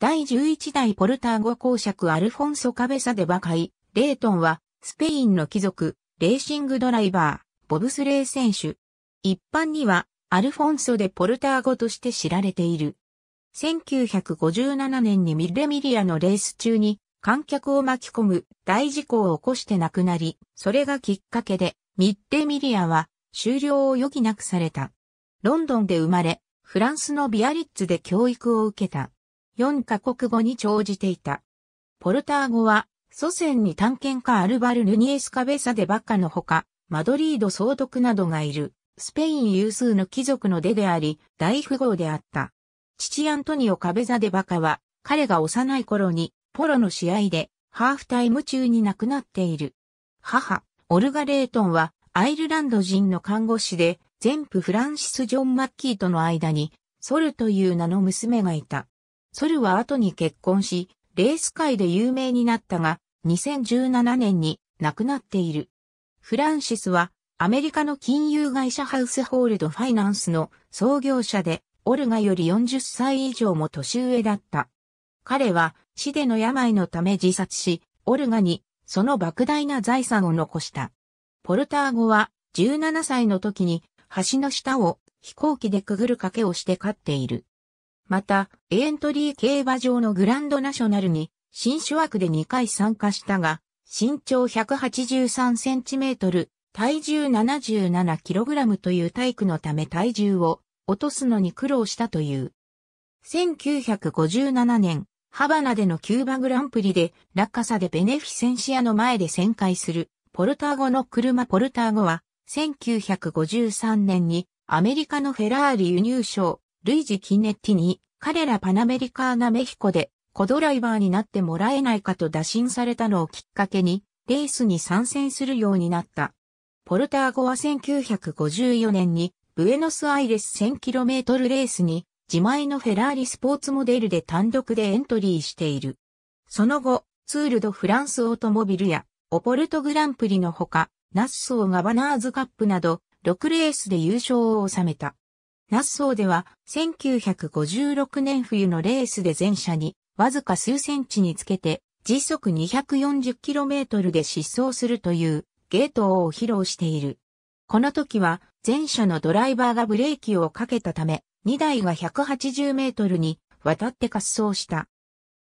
第11代ポルターゴ公爵アルフォンソ・カベサデバカイ、レートンは、スペインの貴族、レーシングドライバー、ボブスレー選手。一般には、アルフォンソ・デ・ポルターゴとして知られている。1957年にミッレミリアのレース中に観客を巻き込む大事故を起こして亡くなり、それがきっかけでミッレミリアは終了を余儀なくされた。ロンドンで生まれ、フランスのビアリッツで教育を受けた。4カ国語に長じていた。ポルター語は、祖先に探検家アルバル・ヌニエス・カベサデバカのほか、マドリード総督などがいる、スペイン有数の貴族の出であり、大富豪であった。父アントニオ・カベザデバカは、彼が幼い頃に、ポロの試合で、ハーフタイム中に亡くなっている。母、オルガ・レートンは、アイルランド人の看護師で、前夫フランシス・ジョン・マッキーとの間に、ソルという名の娘がいた。ソルは後に結婚し、レース界で有名になったが、2017年に亡くなっている。フランシスは、アメリカの金融会社ハウスホールドファイナンスの創業者で、オルガより40歳以上も年上だった。彼は死での病のため自殺し、オルガにその莫大な財産を残した。ポルター語は17歳の時に橋の下を飛行機でくぐる賭けをして飼っている。また、エントリー競馬場のグランドナショナルに、新種枠で2回参加したが、身長183センチメートル、体重77キログラムという体育のため体重を落とすのに苦労したという。1957年、ハバナでのキューバグランプリで、落下差でベネフィセンシアの前で旋回する、ポルターゴの車ポルターゴは、1953年にアメリカのフェラーリ輸入賞、ルイジ・キネッティに、彼らパナメリカーナメヒコで、コドライバーになってもらえないかと打診されたのをきっかけに、レースに参戦するようになった。ポルターゴは1954年に、ブエノスアイレス 1000km レースに、自前のフェラーリスポーツモデルで単独でエントリーしている。その後、ツールドフランスオートモビルや、オポルトグランプリのほか、ナッソーガバナーズカップなど、6レースで優勝を収めた。ナッソーでは1956年冬のレースで前車にわずか数センチにつけて時速 240km で失踪するというゲートを披露している。この時は前車のドライバーがブレーキをかけたため2台が180メートルに渡って滑走した。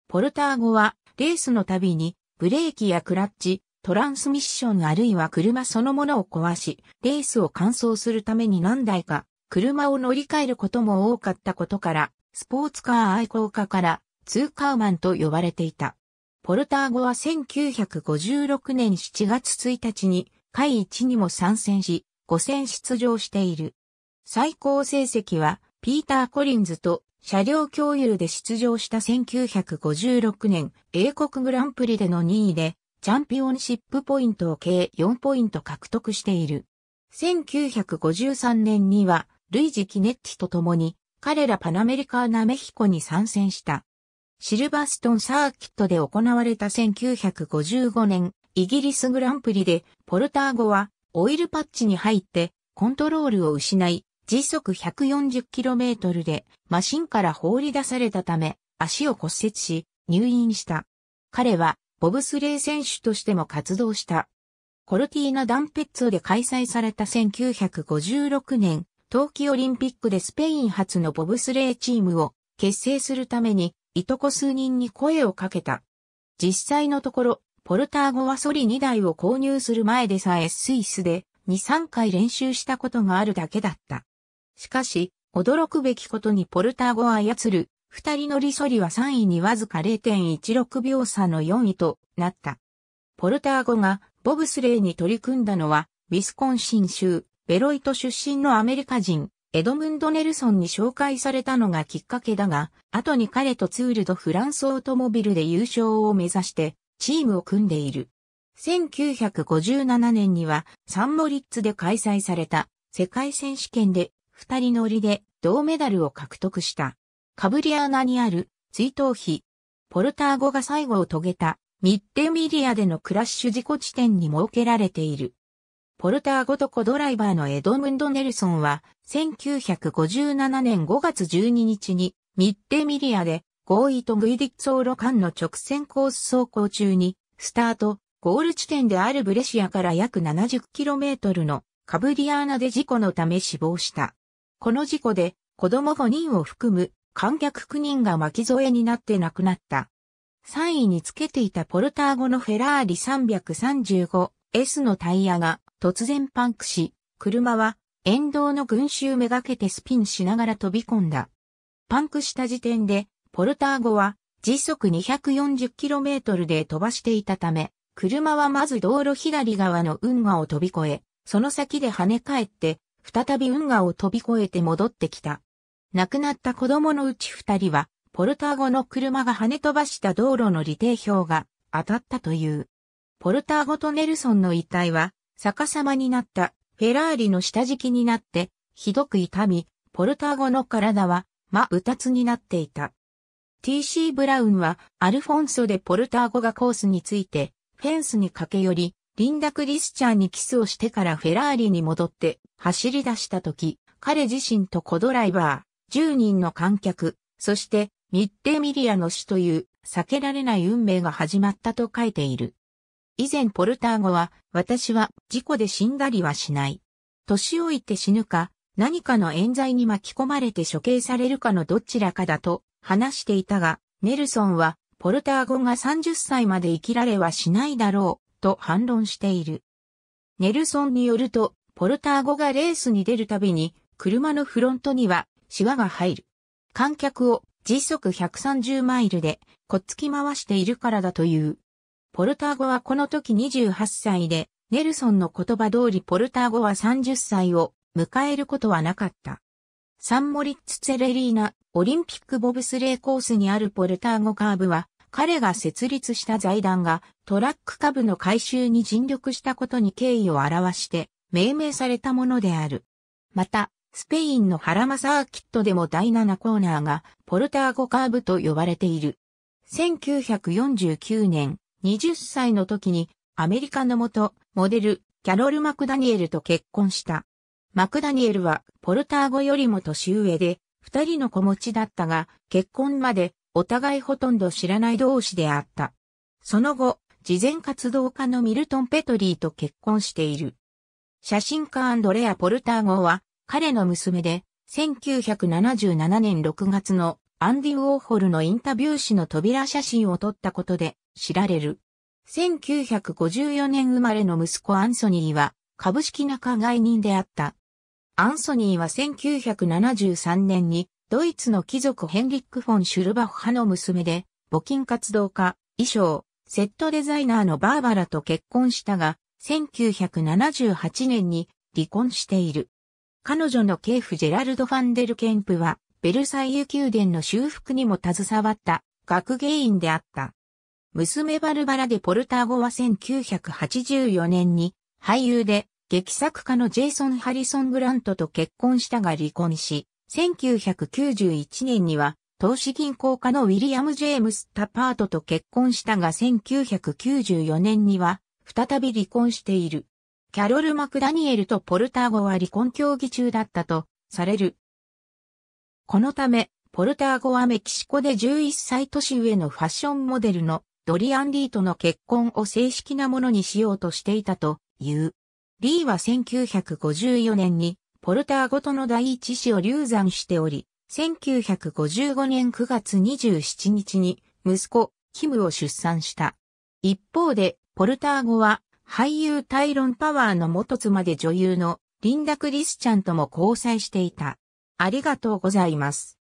ポルター後はレースのたびにブレーキやクラッチ、トランスミッションあるいは車そのものを壊し、レースを完走するために何台か車を乗り換えることも多かったことから、スポーツカー愛好家からツーカーマンと呼ばれていた。ポルターゴは1956年7月1日に、会一にも参戦し、5戦出場している。最高成績は、ピーター・コリンズと車両共有で出場した1956年、英国グランプリでの2位で、チャンピオンシップポイントを計4ポイント獲得している。1953年には、ルイジ・キネッティと共に、彼らパナメリカーナメヒコに参戦した。シルバーストンサーキットで行われた1955年、イギリスグランプリで、ポルターゴは、オイルパッチに入って、コントロールを失い、時速 140km で、マシンから放り出されたため、足を骨折し、入院した。彼は、ボブスレー選手としても活動した。コルティーナ・ダンペッツォで開催された1956年、冬季オリンピックでスペイン初のボブスレーチームを結成するために、いとこ数人に声をかけた。実際のところ、ポルターゴはソリ2台を購入する前でさえスイスで2、3回練習したことがあるだけだった。しかし、驚くべきことにポルターゴを操る、2人乗りソリは3位にわずか0.16秒差の4位となった。ポルターゴがボブスレーに取り組んだのは、ウィスコンシン州ベロイト出身のアメリカ人、エドムンド・ネルソンに紹介されたのがきっかけだが、後に彼とツールド・フランスオートモビルで優勝を目指して、チームを組んでいる。1957年には、サンモリッツで開催された世界選手権で、二人乗りで銅メダルを獲得した。カブリアーナにある追悼碑。ポルター語が最後を遂げたミッテミリアでのクラッシュ事故地点に設けられている。ポルターごとコドライバーのエドムンド・ネルソンは、1957年5月12日に、ミッデミリアで、合意とグイディッツオーロ間の直線コース走行中に、スタート、ゴール地点であるブレシアから約 70km のカブリアーナで事故のため死亡した。この事故で子供5人を含む観客9人が巻き添えになって亡くなった。3位につけていたポルターゴのフェラーリ 335S のタイヤが突然パンクし、車は沿道の群衆めがけてスピンしながら飛び込んだ。パンクした時点で、ポルターゴは時速 240km で飛ばしていたため、車はまず道路左側の運河を飛び越え、その先で跳ね返って、再び運河を飛び越えて戻ってきた。亡くなった子供のうち二人は、ポルターゴの車が跳ね飛ばした道路の利定表が当たったという。ポルターゴとネルソンの遺体は、逆さまになったフェラーリの下敷きになって、ひどく痛み、ポルターゴの体は、ま、うたつになっていた。TC ブラウンは、アルフォンソでポルターゴがコースについて、フェンスに駆け寄り、リンダ・クリスチャーにキスをしてからフェラーリに戻って、走り出した時、彼自身とコドライバー、10人の観客、そして、ミッデ・ミリアの死という、避けられない運命が始まったと書いている。以前ポルター語は、私は事故で死んだりはしない。年老いて死ぬか、何かの冤罪に巻き込まれて処刑されるかのどちらかだと話していたが、ネルソンは、ポルター語が30歳まで生きられはしないだろう、と反論している。ネルソンによると、ポルター語がレースに出るたびに、車のフロントには、シワが入る。観客を時速130マイルで、こっつき回しているからだという。ポルターゴはこの時28歳で、ネルソンの言葉通りポルターゴは30歳を迎えることはなかった。サンモリッツ・ツェレリーナ、オリンピックボブスレーコースにあるポルターゴカーブは、彼が設立した財団がトラック株の回収に尽力したことに敬意を表して命名されたものである。また、スペインのハラマサーキットでも第7コーナーがポルターゴカーブと呼ばれている。1949年、20歳の時にアメリカの元モデルキャロル・マクダニエルと結婚した。マクダニエルはポルター語よりも年上で二人の子持ちだったが結婚までお互いほとんど知らない同士であった。その後、慈善活動家のミルトン・ペトリーと結婚している。写真家アンドレア・ポルターゴは彼の娘で1977年6月のアンディ・ウォーホルのインタビュー誌の扉写真を撮ったことで知られる。1954年生まれの息子アンソニーは株式仲買人であった。アンソニーは1973年にドイツの貴族ヘンリック・フォン・シュルバッハの娘で募金活動家、衣装、セットデザイナーのバーバラと結婚したが、1978年に離婚している。彼女の系フ・ジェラルド・ファンデル・ケンプは、ベルサイユ宮殿の修復にも携わった学芸員であった。娘バルバラ・でポルターゴは1984年に俳優で劇作家のジェイソン・ハリソン・グラントと結婚したが離婚し、1991年には投資銀行家のウィリアム・ジェームス・タパートと結婚したが1994年には再び離婚している。キャロル・マクダニエルとポルターゴは離婚協議中だったとされる。このため、ポルターゴはメキシコで11歳年上のファッションモデルのドリアン・リーとの結婚を正式なものにしようとしていたという。リーは1954年にポルターごとの第一子を流産しており、1955年9月27日に息子、キムを出産した。一方で、ポルター後は俳優タイロン・パワーの元妻で女優のリンダ・クリスちゃんとも交際していた。ありがとうございます。